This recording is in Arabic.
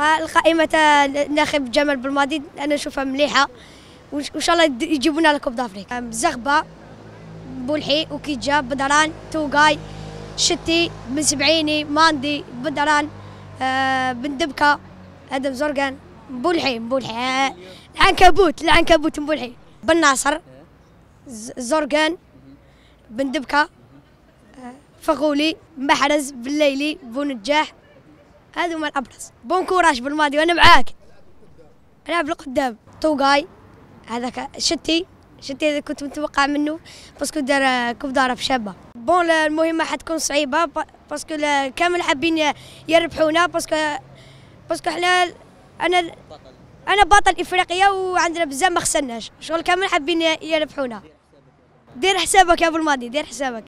القائمة ناخب جمال بالماضي أنا نشوفها مليحة وإن شاء الله يجيبونا لكوب دافريك زغبة بولحي وكيجا بدران توقاي شتي بن سبعيني ماندي بدران آه بن دبكة آدم زرقان بولحي بولحي آه، آه، العنكبوت العنكبوت بولحي بن ناصر زرقان بن دبكة آه، فغولي محرز بالليلي بونجاح هذا هما الابرز بون كوراج بالماضي وانا معاك العب لقدام توقاي هذاك شتي شتي هذا كنت متوقع منه باسكو دار كوب في شابه بون المهمه حتكون صعيبه باسكو كامل حابين يربحونا باسكو باسكو حنا انا انا بطل افريقيا وعندنا بزاف ما خسرناش شغل كامل حابين يربحونا دير حسابك يا ابو الماضي دير حسابك